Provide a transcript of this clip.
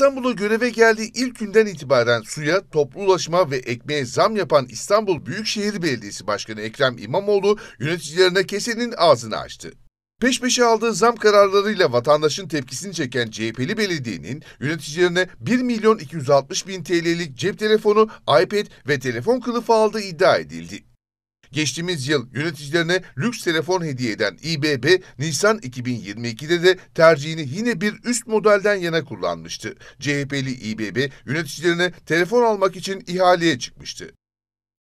İstanbul'a göreve geldiği ilk günden itibaren suya, toplu ulaşıma ve ekmeğe zam yapan İstanbul Büyükşehir Belediyesi Başkanı Ekrem İmamoğlu yöneticilerine kesenin ağzını açtı. Peş peşe aldığı zam kararlarıyla vatandaşın tepkisini çeken CHP'li belediyenin yöneticilerine 1 milyon 260 bin TL'lik cep telefonu, iPad ve telefon kılıfı aldığı iddia edildi. Geçtiğimiz yıl yöneticilerine lüks telefon hediye eden İBB, Nisan 2022'de de tercihini yine bir üst modelden yana kullanmıştı. CHP'li İBB yöneticilerine telefon almak için ihaleye çıkmıştı.